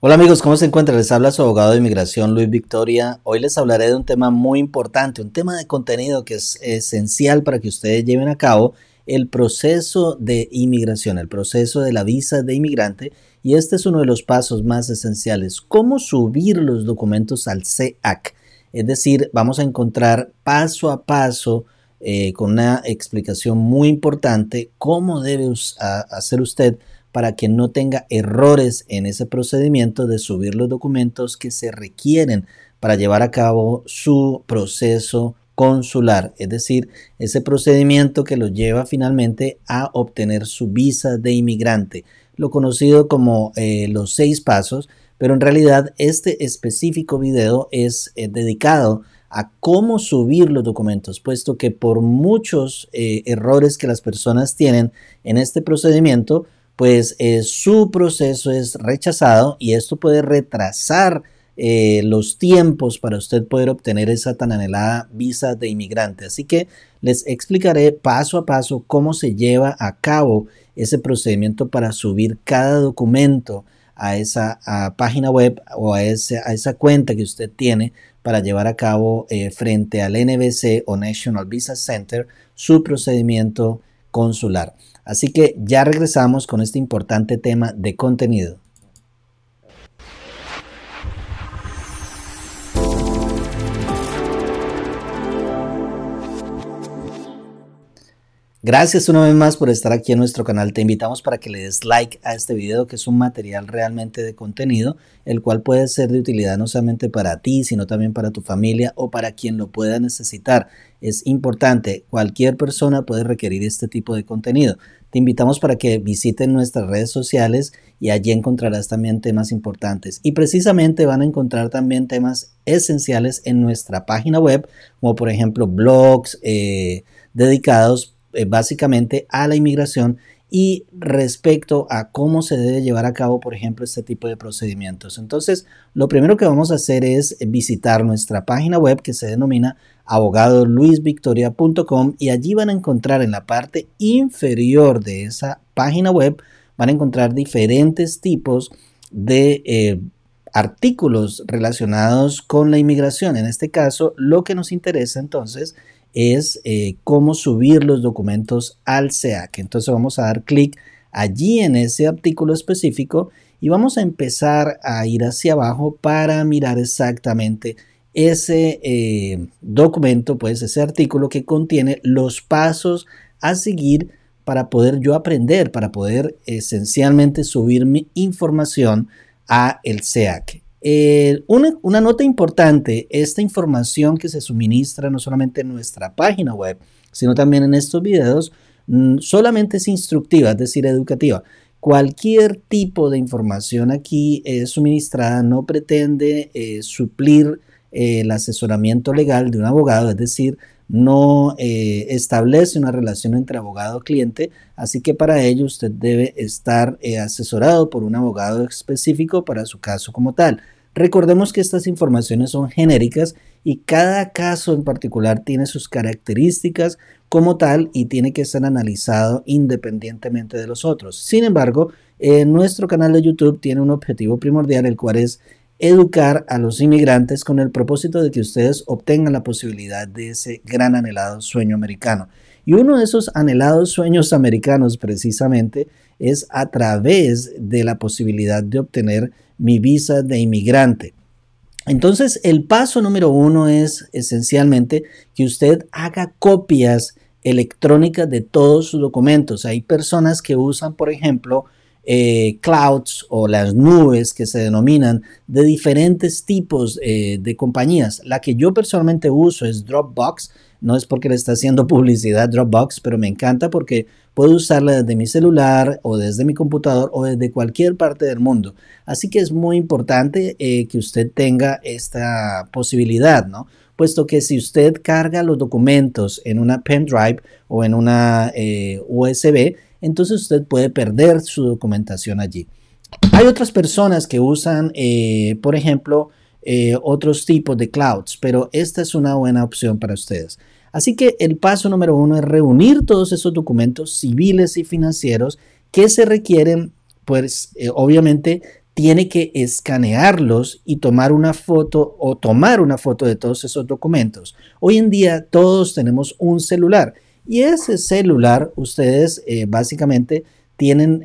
Hola amigos, ¿cómo se encuentran? Les habla su abogado de inmigración Luis Victoria. Hoy les hablaré de un tema muy importante, un tema de contenido que es esencial para que ustedes lleven a cabo el proceso de inmigración, el proceso de la visa de inmigrante. Y este es uno de los pasos más esenciales, cómo subir los documentos al CEAC. Es decir, vamos a encontrar paso a paso eh, con una explicación muy importante cómo debe hacer usted para que no tenga errores en ese procedimiento de subir los documentos que se requieren para llevar a cabo su proceso consular, es decir, ese procedimiento que lo lleva finalmente a obtener su visa de inmigrante, lo conocido como eh, los seis pasos, pero en realidad este específico video es eh, dedicado a cómo subir los documentos, puesto que por muchos eh, errores que las personas tienen en este procedimiento, pues eh, su proceso es rechazado y esto puede retrasar eh, los tiempos para usted poder obtener esa tan anhelada visa de inmigrante. Así que les explicaré paso a paso cómo se lleva a cabo ese procedimiento para subir cada documento a esa página web o a, esa cuenta que usted tiene para llevar a cabo eh, frente al NBC o National Visa Center su procedimiento consular. Así que ya regresamos con este importante tema de contenido. Gracias una vez más por estar aquí en nuestro canal. Te invitamos para que le des like a este video, que es un material realmente de contenido, el cual puede ser de utilidad no solamente para ti, sino también para tu familia o para quien lo pueda necesitar. Es importante, cualquier persona puede requerir este tipo de contenido. Te invitamos para que visiten nuestras redes sociales y allí encontrarás también temas importantes. Y precisamente van a encontrar también temas esenciales en nuestra página web, como por ejemplo blogs eh, dedicados eh, básicamente a la inmigración y respecto a cómo se debe llevar a cabo, por ejemplo, este tipo de procedimientos. Entonces, lo primero que vamos a hacer es visitar nuestra página web que se denomina abogadoluisvictoria.com y allí van a encontrar en la parte inferior de esa página web, van a encontrar diferentes tipos de eh, artículos relacionados con la inmigración. En este caso, lo que nos interesa entonces es eh, cómo subir los documentos al SEAC. Entonces vamos a dar clic allí en ese artículo específico y vamos a empezar a ir hacia abajo para mirar exactamente ese eh, documento, pues ese artículo que contiene los pasos a seguir para poder yo aprender, para poder eh, esencialmente subir mi información a el SEAC. Eh, una, nota importante, esta información que se suministra no solamente en nuestra página web, sino también en estos videos, mm, solamente es instructiva, es decir, educativa. Cualquier tipo de información aquí es suministrada no pretende eh, suplir eh, el asesoramiento legal de un abogado, es decir, no eh, establece una relación entre abogado-cliente, así que para ello usted debe estar eh, asesorado por un abogado específico para su caso como tal. Recordemos que estas informaciones son genéricas y cada caso en particular tiene sus características como tal y tiene que ser analizado independientemente de los otros. Sin embargo, eh, nuestro canal de YouTube tiene un objetivo primordial, el cual es educar a los inmigrantes con el propósito de que ustedes obtengan la posibilidad de ese gran anhelado sueño americano. Y uno de esos anhelados sueños americanos precisamente es a través de la posibilidad de obtener mi visa de inmigrante. Entonces, el paso número uno es esencialmente que usted haga copias electrónicas de todos sus documentos. Hay personas que usan, por ejemplo, eh, clouds o las nubes que se denominan de diferentes tipos eh, de compañías. La que yo personalmente uso es Dropbox. No es porque le está haciendo publicidad Dropbox, pero me encanta porque puedo usarla desde mi celular o desde mi computador o desde cualquier parte del mundo. Así que es muy importante eh, que usted tenga esta posibilidad, ¿no? Puesto que si usted carga los documentos en una pendrive o en una USB, entonces usted puede perder su documentación allí. Hay otras personas que usan, eh, por ejemplo, eh, otros tipos de clouds, pero esta es una buena opción para ustedes. Así que el paso número uno es reunir todos esos documentos civiles y financieros que se requieren, pues eh, obviamente tiene que escanearlos y tomar una foto o tomar una foto de todos esos documentos. Hoy en día todos tenemos un celular y ese celular, ustedes eh, básicamente tienen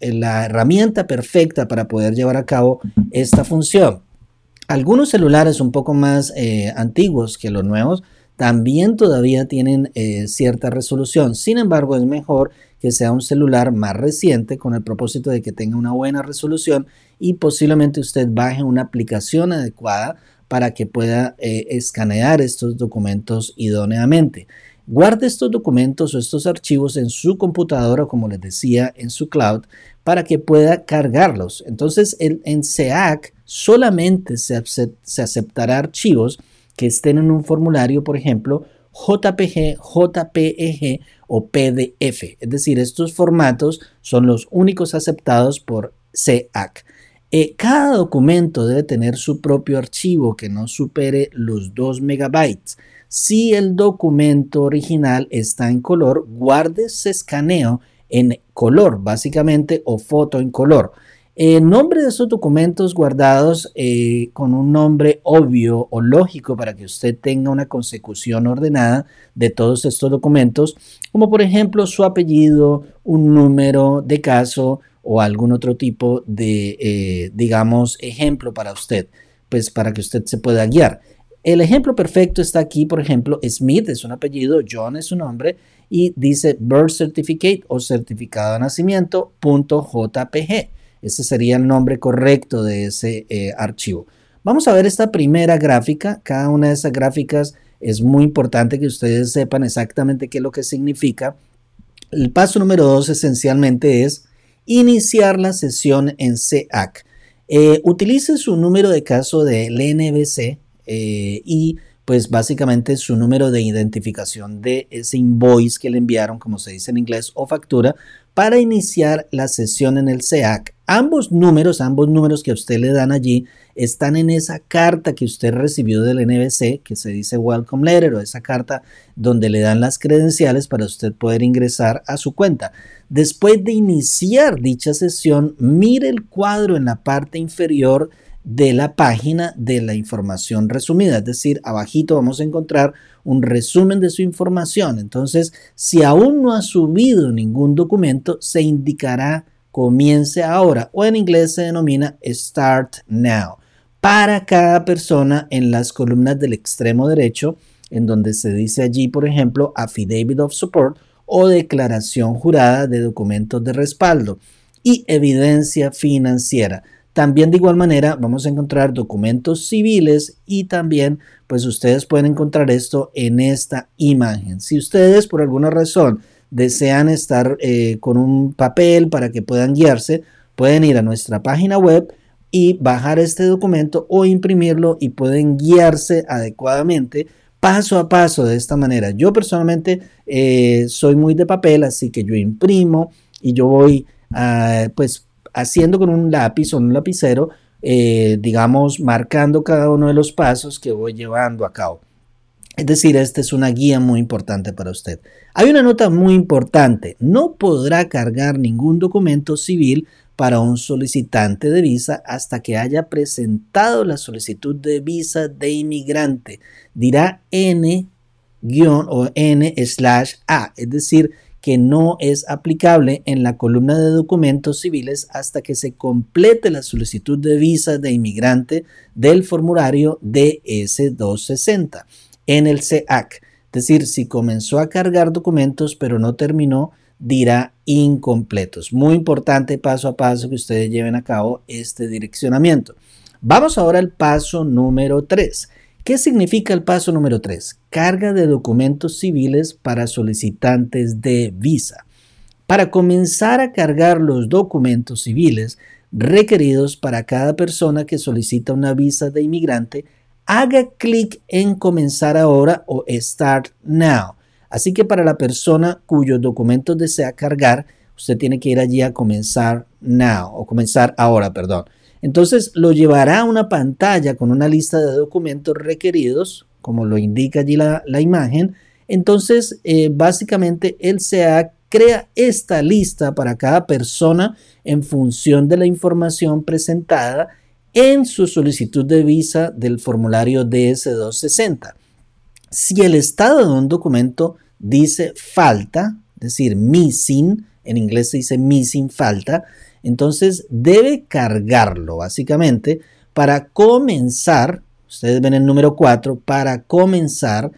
la herramienta perfecta para poder llevar a cabo esta función. Algunos celulares un poco más eh, antiguos que los nuevos también todavía tienen eh, cierta resolución. Sin embargo, es mejor que sea un celular más reciente con el propósito de que tenga una buena resolución y posiblemente usted baje una aplicación adecuada para que pueda escanear estos documentos idóneamente. Guarde estos documentos o estos archivos en su computadora, como les decía, en su cloud, para que pueda cargarlos. Entonces, en SEAC solamente se, se aceptará archivos que estén en un formulario, por ejemplo, JPG, JPEG o PDF. Es decir, estos formatos son los únicos aceptados por SEAC. Eh, cada documento debe tener su propio archivo que no supere los 2 megabytes. Si el documento original está en color, guarde ese escaneo en color, básicamente, o foto en color. El eh, nombre de estos documentos guardados eh, con un nombre obvio o lógico para que usted tenga una consecución ordenada de todos estos documentos, como por ejemplo su apellido, un número de caso, o algún otro tipo de, eh, digamos, ejemplo para usted, pues para que usted se pueda guiar. El ejemplo perfecto está aquí, por ejemplo, Smith es un apellido, John es su nombre y dice birth certificate o certificado de nacimiento .jpg. Ese sería el nombre correcto de ese eh, archivo. Vamos a ver esta primera gráfica. Cada una de esas gráficas es muy importante que ustedes sepan exactamente qué es lo que significa. El paso número dos esencialmente es iniciar la sesión en SEAC. Eh, utilice su número de caso del NBC eh, y pues básicamente su número de identificación de ese invoice que le enviaron, como se dice en inglés, o factura, para iniciar la sesión en el SEAC. Ambos números, ambos números que a usted le dan allí, están en esa carta que usted recibió del NBC, que se dice Welcome Letter, o esa carta donde le dan las credenciales para usted poder ingresar a su cuenta. Después de iniciar dicha sesión, mire el cuadro en la parte inferior de la página de la información resumida, es decir, abajito vamos a encontrar un resumen de su información. Entonces, si aún no ha subido ningún documento, se indicará comience ahora o en inglés se denomina Start Now para cada persona en las columnas del extremo derecho, en donde se dice allí, por ejemplo, affidavit of support o declaración jurada de documentos de respaldo y evidencia financiera. También de igual manera vamos a encontrar documentos civiles y también pues ustedes pueden encontrar esto en esta imagen. Si ustedes por alguna razón desean estar eh, con un papel para que puedan guiarse, pueden ir a nuestra página web y bajar este documento o imprimirlo y pueden guiarse adecuadamente paso a paso de esta manera. Yo personalmente eh, soy muy de papel, así que yo imprimo y yo voy ah, pues haciendo con un lápiz o un lapicero, eh, digamos, marcando cada uno de los pasos que voy llevando a cabo. Es decir, esta es una guía muy importante para usted. Hay una nota muy importante. No podrá cargar ningún documento civil para un solicitante de visa hasta que haya presentado la solicitud de visa de inmigrante. Dirá N- o N A, es decir, que no es aplicable en la columna de documentos civiles hasta que se complete la solicitud de visa de inmigrante del formulario DS-260 en el CEAC decir, si comenzó a cargar documentos pero no terminó, dirá incompletos. Muy importante paso a paso que ustedes lleven a cabo este direccionamiento. Vamos ahora al paso número 3. ¿Qué significa el paso número 3? Carga de documentos civiles para solicitantes de visa. Para comenzar a cargar los documentos civiles requeridos para cada persona que solicita una visa de inmigrante, haga clic en comenzar ahora o start now. Así que para la persona cuyos documentos desea cargar, usted tiene que ir allí a comenzar now o comenzar ahora, perdón. Entonces lo llevará a una pantalla con una lista de documentos requeridos, como lo indica allí la, imagen. Entonces, eh, básicamente, el se crea esta lista para cada persona en función de la información presentada en su solicitud de visa del formulario DS-260. Si el estado de un documento dice falta, es decir, missing, en inglés se dice missing falta, entonces debe cargarlo básicamente para comenzar, ustedes ven el número 4, para comenzar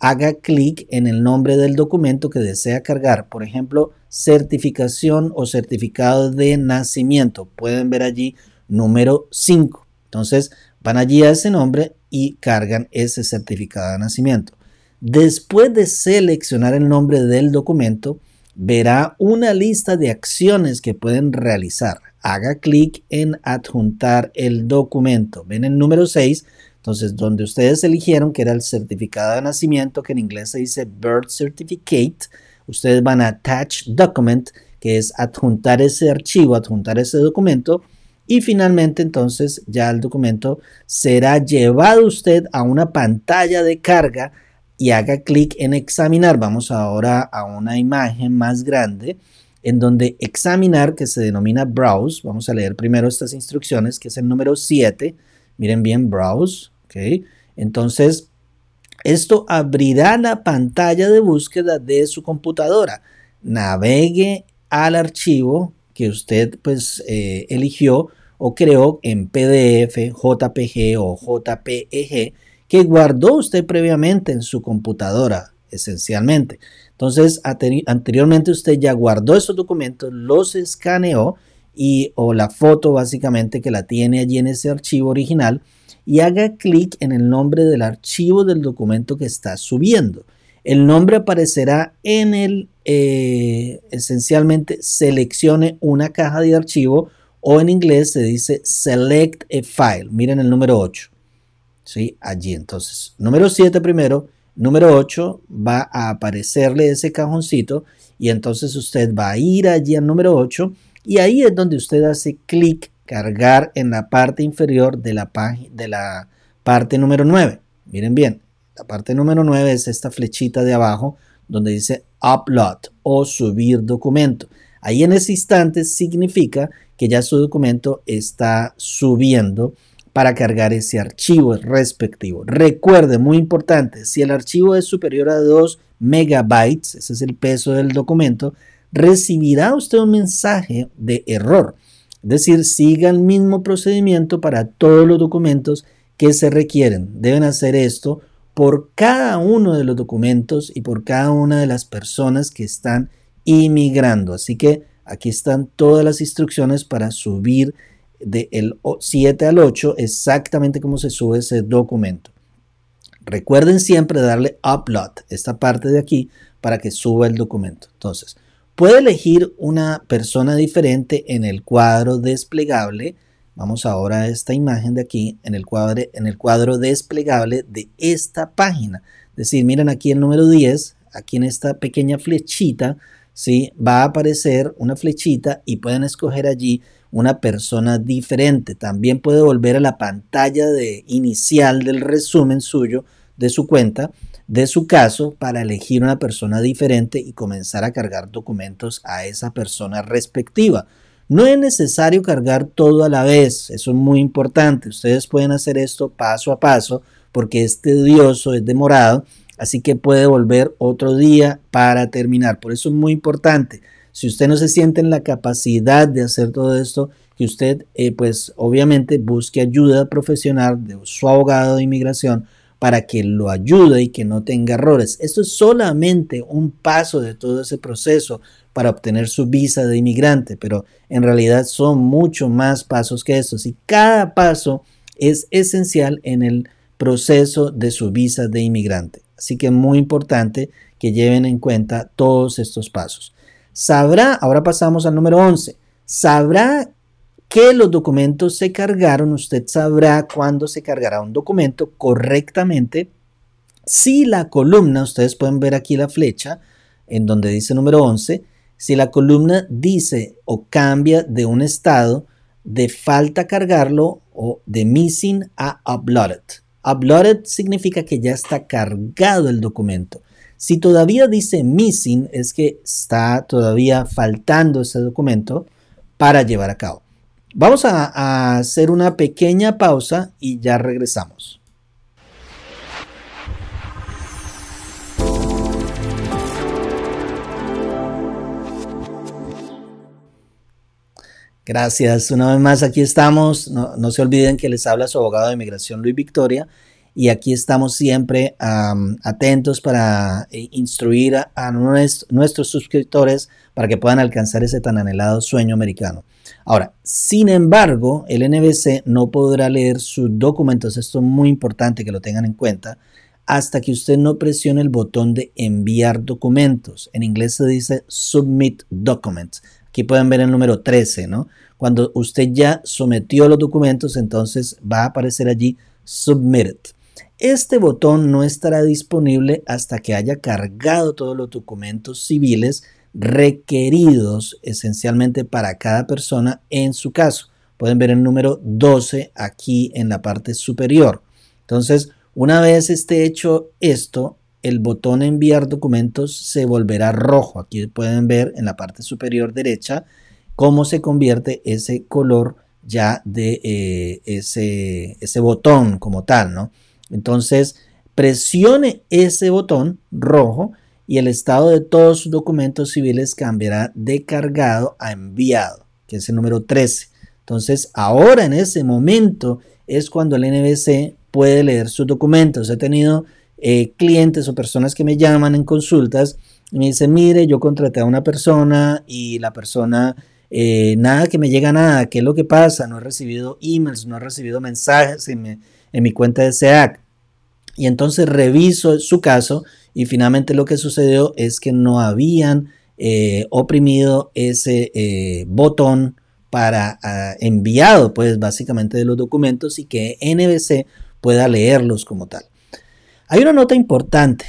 haga clic en el nombre del documento que desea cargar, por ejemplo, certificación o certificado de nacimiento. Pueden ver allí número 5. Entonces van allí a ese nombre y cargan ese certificado de nacimiento. Después de seleccionar el nombre del documento, verá una lista de acciones que pueden realizar. Haga clic en adjuntar el documento. Ven el número 6, entonces donde ustedes eligieron que era el certificado de nacimiento, que en inglés se dice Birth Certificate, ustedes van a Attach Document, que es adjuntar ese archivo, adjuntar ese documento y finalmente entonces ya el documento será llevado usted a una pantalla de carga y haga clic en examinar. Vamos ahora a una imagen más grande en donde examinar que se denomina browse. Vamos a leer primero estas instrucciones que es el número 7. Miren bien, browse. Entonces, esto abrirá la pantalla de búsqueda de su computadora. Navegue al archivo que usted pues eh, eligió o creó en PDF, JPG o JPEG que guardó usted previamente en su computadora, esencialmente. Entonces, anteriormente usted ya guardó esos documentos, los escaneó y o la foto básicamente que la tiene allí en ese archivo original y haga clic en el nombre del archivo del documento que está subiendo. El nombre aparecerá en el, eh, esencialmente, seleccione una caja de archivo o en inglés se dice select a file. Miren el número 8. ¿sí? Allí entonces, número 7 primero, número 8 va a aparecerle ese cajoncito y entonces usted va a ir allí al número 8 y ahí es donde usted hace clic, cargar en la parte inferior de la, de la parte número 9. Miren bien, la parte número 9 es esta flechita de abajo donde dice upload o subir documento. Ahí en ese instante significa que ya su documento está subiendo para cargar ese archivo respectivo. Recuerde, muy importante, si el archivo es superior a 2 megabytes, ese es el peso del documento, recibirá usted un mensaje de error. Es decir, siga el mismo procedimiento para todos los documentos que se requieren. Deben hacer esto por cada uno de los documentos y por cada una de las personas que están inmigrando. Así que aquí están todas las instrucciones para subir del 7 al 8 exactamente como se sube ese documento. Recuerden siempre darle upload, esta parte de aquí, para que suba el documento. Entonces, puede elegir una persona diferente en el cuadro desplegable Vamos ahora a esta imagen de aquí en el cuadro, en el cuadro desplegable de esta página. Es decir, miren aquí el número 10, aquí en esta pequeña flechita, ¿sí? va a aparecer una flechita y pueden escoger allí una persona diferente. También puede volver a la pantalla de inicial del resumen suyo de su cuenta, de su caso, para elegir una persona diferente y comenzar a cargar documentos a esa persona respectiva. No es necesario cargar todo a la vez, eso es muy importante. Ustedes pueden hacer esto paso a paso porque es tedioso, es demorado, así que puede volver otro día para terminar. Por eso es muy importante. Si usted no se siente en la capacidad de hacer todo esto, que usted eh, pues obviamente busque ayuda profesional de su abogado de inmigración para que lo ayude y que no tenga errores. Esto es solamente un paso de todo ese proceso para obtener su visa de inmigrante, pero en realidad son mucho más pasos que estos y cada paso es esencial en el proceso de su visa de inmigrante. Así que es muy importante que lleven en cuenta todos estos pasos. Sabrá, ahora pasamos al número 11, sabrá que los documentos se cargaron. Usted sabrá cuándo se cargará un documento correctamente. Si la columna, ustedes pueden ver aquí la flecha en donde dice número 11, si la columna dice o cambia de un estado de falta cargarlo o de missing a uploaded. Uploaded significa que ya está cargado el documento. Si todavía dice missing es que está todavía faltando ese documento para llevar a cabo. Vamos a, hacer una pequeña pausa y ya regresamos. Gracias. Una vez más, aquí estamos. No, se olviden que les habla su abogado de inmigración, Luis Victoria. Y aquí estamos siempre atentos para eh, instruir a, nuestros suscriptores para que puedan alcanzar ese tan anhelado sueño americano. Ahora, sin embargo, el NBC no podrá leer sus documentos, esto es muy importante que lo tengan en cuenta, hasta que usted no presione el botón de enviar documentos. En inglés se dice submit documents. Aquí pueden ver el número 13, ¿no? Cuando usted ya sometió los documentos, entonces va a aparecer allí Submit. Este botón no estará disponible hasta que haya cargado todos los documentos civiles requeridos esencialmente para cada persona en su caso. Pueden ver el número 12 aquí en la parte superior. Entonces, una vez esté hecho esto, el botón enviar documentos se volverá rojo. Aquí pueden ver en la parte superior derecha cómo se convierte ese color ya de eh, ese, ese botón como tal, ¿no? Entonces, presione ese botón rojo y el estado de todos sus documentos civiles cambiará de cargado a enviado, que es el número 13. Entonces, ahora en ese momento es cuando el NBC puede leer sus documentos. He tenido eh, clientes o personas que me llaman en consultas y me dicen, mire, yo contraté a una persona y la persona, eh, nada que me llega nada, ¿qué es lo que pasa? No he recibido emails, no he recibido mensajes en mi cuenta de SEAC. Y entonces reviso su caso y finalmente lo que sucedió es que no habían eh, oprimido ese eh, botón para ah, enviado pues básicamente de los documentos y que NBC pueda leerlos como tal. Hay una nota importante.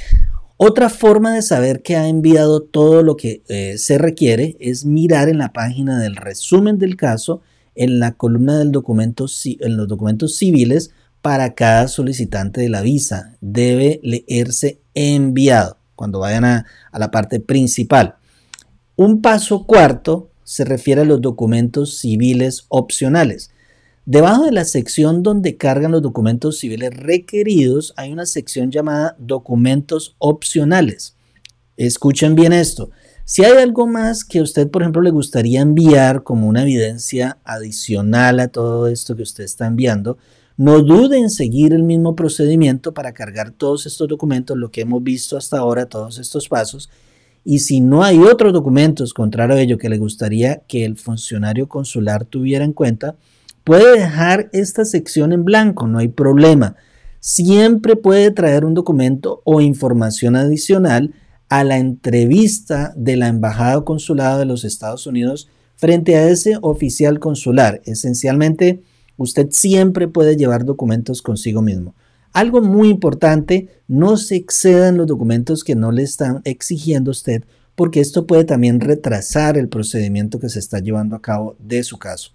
Otra forma de saber que ha enviado todo lo que eh, se requiere es mirar en la página del resumen del caso, en la columna del documento, en los documentos civiles, para cada solicitante de la visa. Debe leerse enviado cuando vayan a, la parte principal. Un paso cuarto se refiere a los documentos civiles opcionales. Debajo de la sección donde cargan los documentos civiles requeridos hay una sección llamada documentos opcionales. Escuchen bien esto. Si hay algo más que usted, por ejemplo, le gustaría enviar como una evidencia adicional a todo esto que usted está enviando, no duden en seguir el mismo procedimiento para cargar todos estos documentos, lo que hemos visto hasta ahora, todos estos pasos. Y si no hay otros documentos, contrario a ello, que le gustaría que el funcionario consular tuviera en cuenta, puede dejar esta sección en blanco, no hay problema. Siempre puede traer un documento o información adicional a la entrevista de la Embajada o Consulado de los Estados Unidos frente a ese oficial consular. Esencialmente, Usted siempre puede llevar documentos consigo mismo. Algo muy importante, no se excedan los documentos que no le están exigiendo usted, porque esto puede también retrasar el procedimiento que se está llevando a cabo de su caso.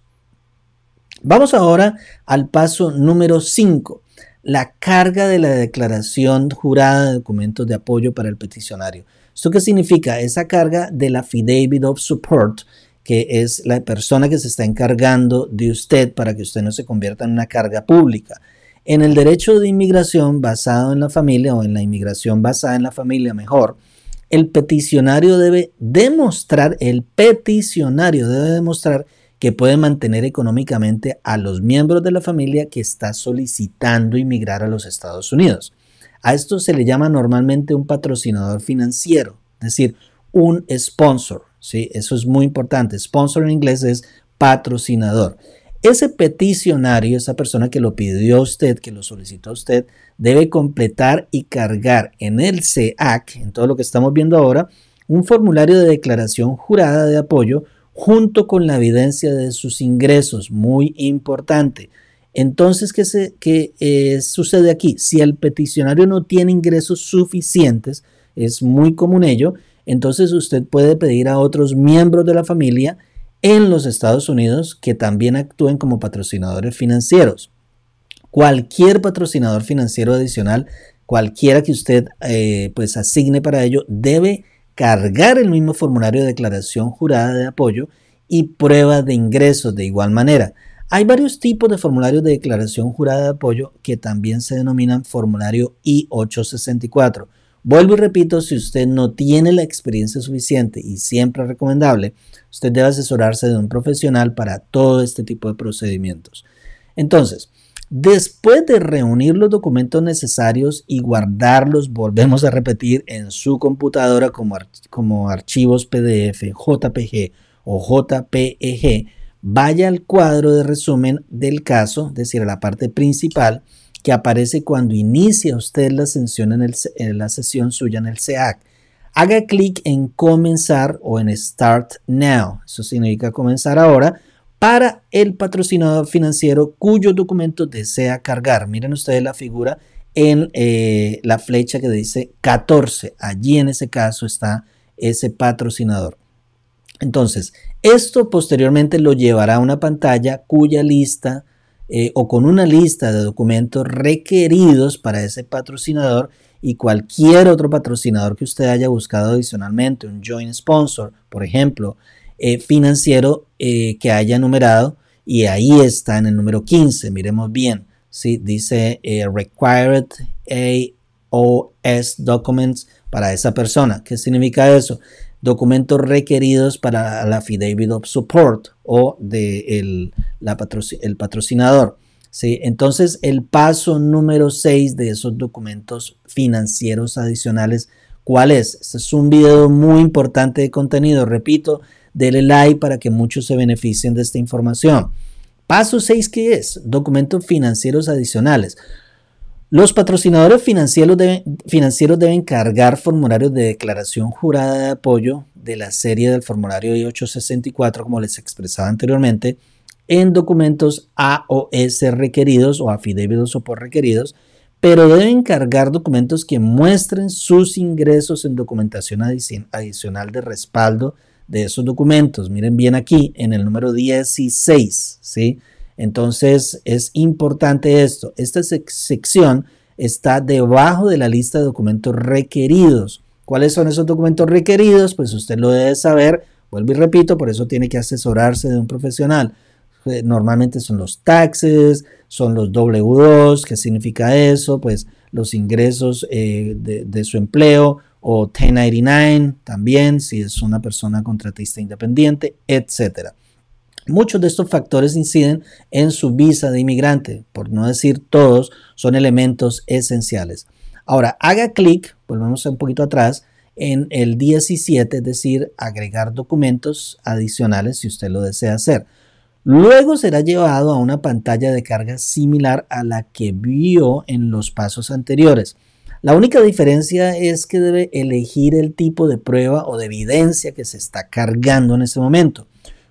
Vamos ahora al paso número 5, la carga de la declaración jurada de documentos de apoyo para el peticionario. ¿Esto qué significa? Esa carga de la affidavit of support que es la persona que se está encargando de usted para que usted no se convierta en una carga pública. En el derecho de inmigración basado en la familia o en la inmigración basada en la familia mejor, el peticionario debe demostrar, el peticionario debe demostrar que puede mantener económicamente a los miembros de la familia que está solicitando inmigrar a los Estados Unidos. A esto se le llama normalmente un patrocinador financiero, es decir, un sponsor. Eso es muy importante. Sponsor en inglés es patrocinador. Ese peticionario, esa persona que lo pidió a usted, que lo solicitó a usted, debe completar y cargar en el SEAC, en todo lo que estamos viendo ahora, un formulario de declaración jurada de apoyo junto con la evidencia de sus ingresos, muy importante. Entonces, ¿qué, eh, sucede aquí? Si el peticionario no tiene ingresos suficientes, es muy común ello, entonces usted puede pedir a otros miembros de la familia en los Estados Unidos que también actúen como patrocinadores financieros. Cualquier patrocinador financiero adicional, cualquiera que usted eh, pues asigne para ello, debe cargar el mismo formulario de declaración jurada de apoyo y prueba de ingresos de igual manera. Hay varios tipos de formularios de declaración jurada de apoyo que también se denominan formulario I-864. Vuelvo y repito, si usted no tiene la experiencia suficiente y siempre recomendable, usted debe asesorarse de un profesional para todo este tipo de procedimientos. Entonces, después de reunir los documentos necesarios y guardarlos, volvemos a repetir, en su computadora como, como archivos PDF, JPG o JPEG, vaya al cuadro de resumen del caso, es decir, a la parte principal, que aparece cuando inicia usted la, sesión en eh, la sesión suya en el SEAC. Haga clic en comenzar o en Start Now, eso significa comenzar ahora, para el patrocinador financiero cuyo documento desea cargar. Miren ustedes la figura en eh, la flecha que dice 14. Allí en ese caso está ese patrocinador. Entonces, esto posteriormente lo llevará a una pantalla cuya lista eh, o con una lista de documentos requeridos para ese patrocinador y cualquier otro patrocinador que usted haya buscado adicionalmente, un joint sponsor, por ejemplo, eh, financiero eh, que haya numerado y ahí está en el número 15, miremos bien, ¿sí? dice Required AOS Documents para esa persona. ¿Qué significa eso? documentos requeridos para la affidavit of support o de la el patrocinador. ¿sí? Entonces, el paso número 6 de esos documentos financieros adicionales, ¿cuál es? Este es un video muy importante de contenido. Repito, dele like para que muchos se beneficien de esta información. Paso 6, ¿qué es? Documentos financieros adicionales. Los patrocinadores financieros deben, financieros deben, cargar formularios de declaración jurada de apoyo de la serie del formulario I-864, como les expresaba anteriormente, en documentos AOS requeridos o afidébidos o por requeridos, pero deben cargar documentos que muestren sus ingresos en documentación adicional de respaldo de esos documentos. Miren bien aquí, en el número 16, ¿sí? Entonces es importante esto. Esta sección está debajo de la lista de documentos requeridos. ¿Cuáles son esos documentos requeridos? Pues usted lo debe saber. Vuelvo y repito, por eso tiene que asesorarse de un profesional. Eh, normalmente son los taxes, son los W2, ¿qué significa eso? Pues los ingresos eh, de, de su empleo o 1099 también, si es una persona contratista independiente, etcétera. Muchos de estos factores inciden en su visa de inmigrante, por no decir todos, son elementos esenciales. Ahora, haga clic, volvemos un poquito atrás, en el 17, es decir, agregar documentos adicionales si usted lo desea hacer. Luego será llevado a una pantalla de carga similar a la que vio en los pasos anteriores. La única diferencia es que debe elegir el tipo de prueba o de evidencia que se está cargando en este momento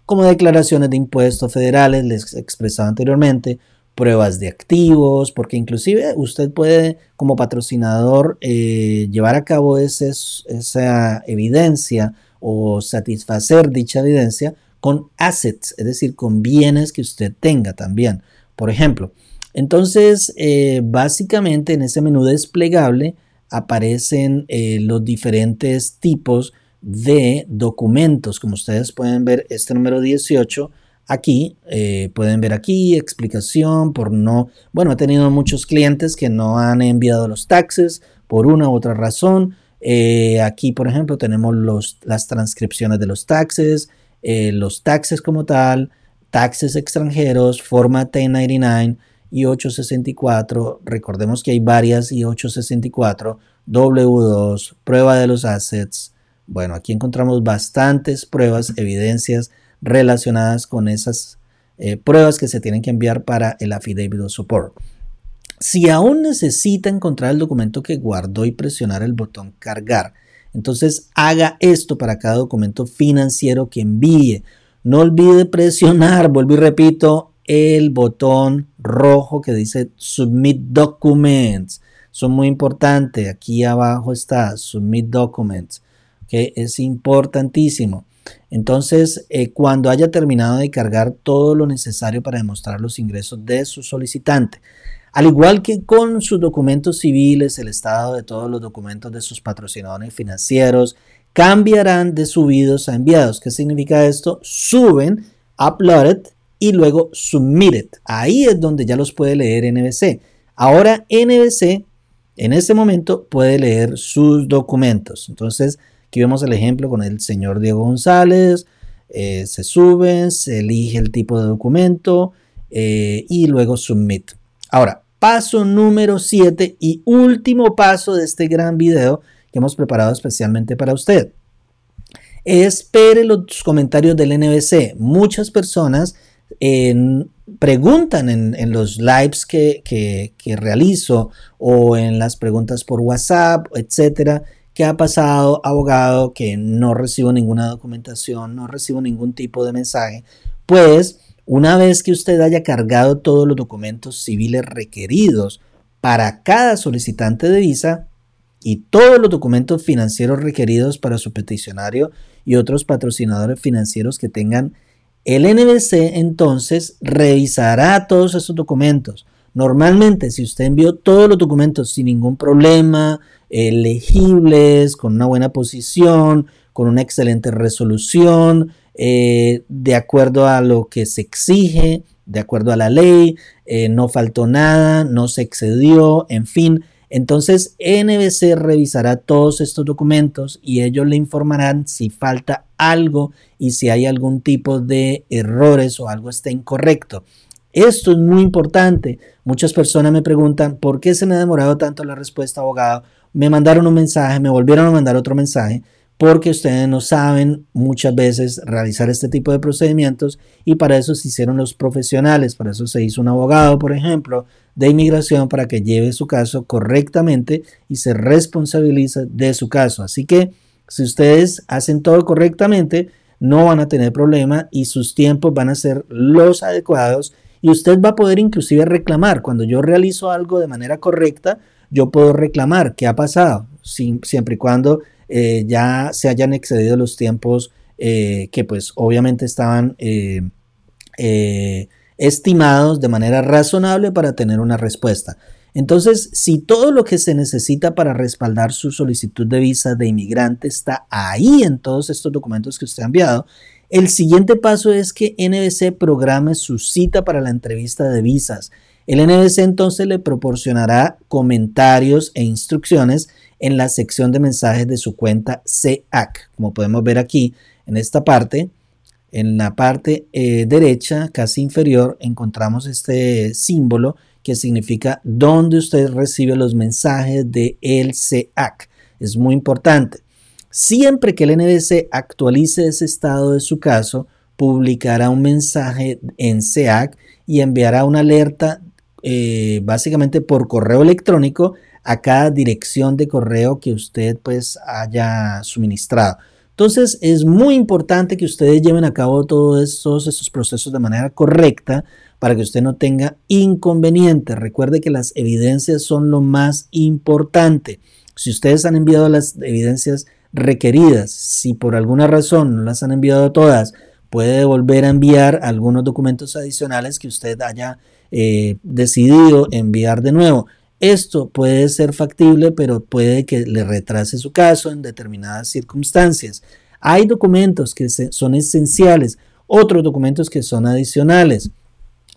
como declaraciones de impuestos federales, les expresaba anteriormente, pruebas de activos, porque inclusive usted puede como patrocinador eh, llevar a cabo esa evidencia o satisfacer dicha evidencia con assets, es decir, con bienes que usted tenga también, por ejemplo. Entonces, eh, básicamente en ese menú desplegable aparecen eh, los diferentes tipos de documentos, como ustedes pueden ver, este número 18 aquí, eh, pueden ver aquí, explicación por no, bueno, he tenido muchos clientes que no han enviado los taxes por una u otra razón. Eh, aquí, por ejemplo, tenemos los, las transcripciones de los taxes, eh, los taxes como tal, taxes extranjeros, forma T99 y 864. Recordemos que hay varias y 864, W2, prueba de los assets, bueno, aquí encontramos bastantes pruebas, evidencias relacionadas con esas eh, pruebas que se tienen que enviar para el affidavit support. Si aún necesita encontrar el documento que guardó y presionar el botón cargar, entonces haga esto para cada documento financiero que envíe. No olvide presionar, vuelvo y repito, el botón rojo que dice Submit Documents. Son muy importantes. Aquí abajo está Submit Documents que es importantísimo. Entonces, eh, cuando haya terminado de cargar todo lo necesario para demostrar los ingresos de su solicitante, al igual que con sus documentos civiles, el estado de todos los documentos de sus patrocinadores financieros cambiarán de subidos a enviados. ¿Qué significa esto? Suben, uploaded y luego submitted. Ahí es donde ya los puede leer NBC. Ahora NBC en ese momento puede leer sus documentos. Entonces, Aquí vemos el ejemplo con el señor Diego González, eh, se suben, se elige el tipo de documento eh, y luego submit. Ahora, paso número 7 y último paso de este gran video que hemos preparado especialmente para usted. Espere los comentarios del NBC. Muchas personas eh, preguntan en, los lives que, que, realizo o en las preguntas por WhatsApp, etcétera ¿Qué ha pasado, abogado? Que no recibo ninguna documentación, no recibo ningún tipo de mensaje. Pues una vez que usted haya cargado todos los documentos civiles requeridos para cada solicitante de visa y todos los documentos financieros requeridos para su peticionario y otros patrocinadores financieros que tengan, el NBC entonces revisará todos esos documentos Normalmente, si usted envió todos los documentos sin ningún problema, eh, legibles, con una buena posición, con una excelente resolución, eh, de acuerdo a lo que se exige, de acuerdo a la ley, eh, no faltó nada, no se excedió, en fin. Entonces, NBC revisará todos estos documentos y ellos le informarán si falta algo y si hay algún tipo de errores o algo está incorrecto. Esto es muy importante. Muchas personas me preguntan, ¿por qué se me ha demorado tanto la respuesta, abogado? Me mandaron un mensaje, me volvieron a mandar otro mensaje, porque ustedes no saben muchas veces realizar este tipo de procedimientos y para eso se hicieron los profesionales, para eso se hizo un abogado, por ejemplo, de inmigración para que lleve su caso correctamente y se responsabiliza de su caso. Así que si ustedes hacen todo correctamente, no van a tener problema y sus tiempos van a ser los adecuados y usted va a poder inclusive reclamar. Cuando yo realizo algo de manera correcta, yo puedo reclamar qué ha pasado, siempre y cuando eh, ya se hayan excedido los tiempos eh, que pues obviamente estaban eh, estimados de manera razonable para tener una respuesta. Entonces, si todo lo que se necesita para respaldar su solicitud de visa de inmigrante está ahí en todos estos documentos que usted ha enviado, el siguiente paso es que NBC programe su cita para la entrevista de visas. El NBC entonces le proporcionará comentarios e instrucciones en la sección de mensajes de su cuenta CAC. Como podemos ver aquí en esta parte, en la parte eh, derecha, casi inferior, encontramos este símbolo que significa donde usted recibe los mensajes de el CAC. Es muy importante. Siempre que el NDC actualice ese estado de su caso, publicará un mensaje en SEAC y enviará una alerta eh, básicamente por correo electrónico a cada dirección de correo que usted pues haya suministrado. Entonces es muy importante que ustedes lleven a cabo todos esos procesos de manera correcta para que usted no tenga inconvenientes. Recuerde que las evidencias son lo más importante. Si ustedes han enviado las evidencias requeridas. Si por alguna razón no las han enviado todas, puede volver a enviar algunos documentos adicionales que usted haya eh, decidido enviar de nuevo. Esto puede ser factible, pero puede que le retrase su caso en determinadas circunstancias. Hay documentos que son esenciales, otros documentos que son adicionales.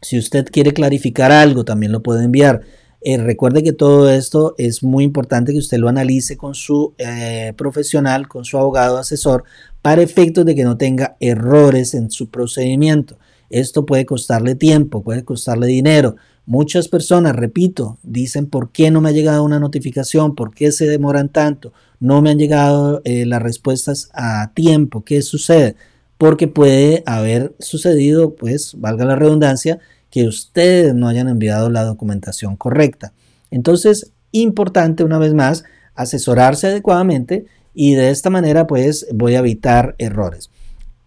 Si usted quiere clarificar algo, también lo puede enviar. Eh, recuerde que todo esto es muy importante que usted lo analice con su eh, profesional, con su abogado asesor, para efectos de que no tenga errores en su procedimiento. Esto puede costarle tiempo, puede costarle dinero. Muchas personas, repito, dicen por qué no me ha llegado una notificación, por qué se demoran tanto, no me han llegado eh, las respuestas a tiempo, ¿qué sucede? Porque puede haber sucedido, pues, valga la redundancia, que ustedes no hayan enviado la documentación correcta. Entonces, importante una vez más, asesorarse adecuadamente y de esta manera pues voy a evitar errores.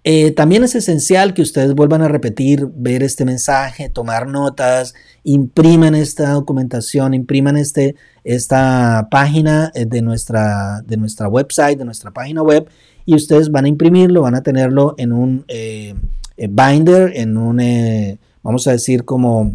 Eh, también es esencial que ustedes vuelvan a repetir, ver este mensaje, tomar notas, impriman esta documentación, impriman este, esta página eh, de nuestra, de nuestra website, de nuestra página web, y ustedes van a imprimirlo, van a tenerlo en un eh, binder, en un vamos a decir como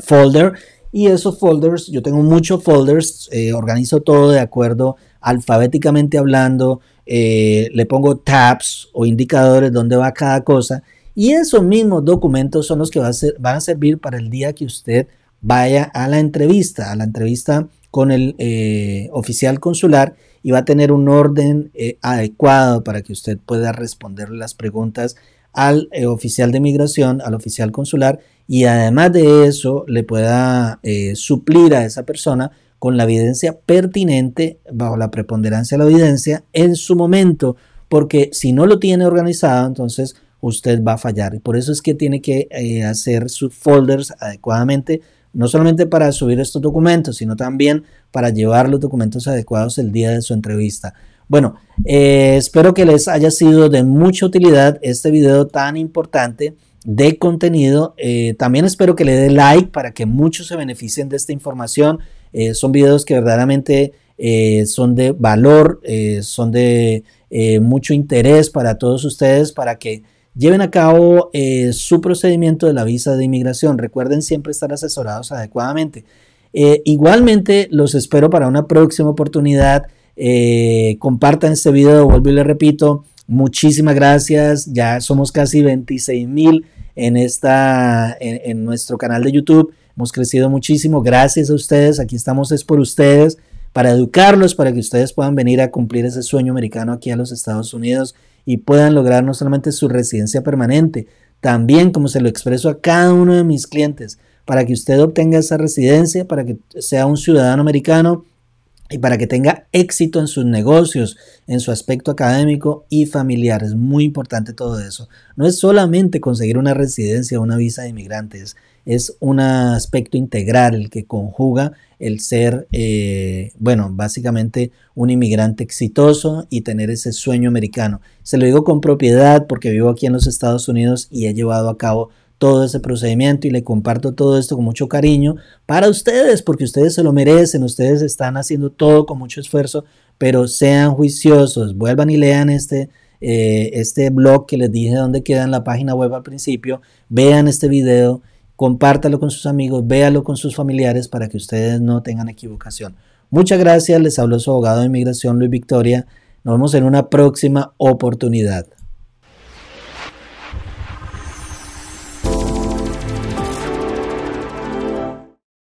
folder. Y esos folders, yo tengo muchos folders, eh, organizo todo de acuerdo alfabéticamente hablando, eh, le pongo tabs o indicadores donde va cada cosa. Y esos mismos documentos son los que va a ser, van a servir para el día que usted vaya a la entrevista, a la entrevista con el eh, oficial consular y va a tener un orden adecuado para que usted pueda responder las preguntas al eh, oficial de migración, al oficial consular, y además de eso le pueda eh, suplir a esa persona con la evidencia pertinente, bajo la preponderancia de la evidencia, en su momento, porque si no lo tiene organizado, entonces usted va a fallar. Y por eso es que tiene que eh, hacer sus folders adecuadamente, no solamente para subir estos documentos, sino también para llevar los documentos adecuados el día de su entrevista. Bueno, eh, espero que les haya sido de mucha utilidad este video tan importante de contenido. Eh, también espero que le dé like para que muchos se beneficien de esta información. Eh, son videos que verdaderamente son de valor, son de mucho interés para todos ustedes, para que lleven a cabo su procedimiento de la visa de inmigración. Recuerden siempre estar asesorados adecuadamente. igualmente, los espero para una próxima oportunidad. Eh, compartan este video, vuelvo y le repito, muchísimas gracias. Ya somos casi 26 mil en, esta, en, en nuestro canal de YouTube. Hemos crecido muchísimo. Gracias a ustedes. Aquí estamos, es por ustedes, para educarlos, para que ustedes puedan venir a cumplir ese sueño americano aquí a los Estados Unidos y puedan lograr no solamente su residencia permanente, también como se lo expreso a cada uno de mis clientes, para que usted obtenga esa residencia, para que sea un ciudadano americano y para que tenga éxito en sus negocios, en su aspecto académico y familiar. Es muy importante todo eso. No es solamente conseguir una residencia o una visa de inmigrantes, es un aspecto integral el que conjuga el ser, eh, bueno, básicamente un inmigrante exitoso y tener ese sueño americano. Se lo digo con propiedad porque vivo aquí en los Estados Unidos y he llevado a cabo todo ese procedimiento y le comparto todo esto con mucho cariño para ustedes, porque ustedes se lo merecen, ustedes están haciendo todo con mucho esfuerzo, pero sean juiciosos, vuelvan y lean este, eh, este blog que les dije dónde queda en la página web al principio, vean este video, compártalo con sus amigos, véalo con sus familiares para que ustedes no tengan equivocación. Muchas gracias, les habló su abogado de inmigración Luis Victoria. Nos vemos en una próxima oportunidad.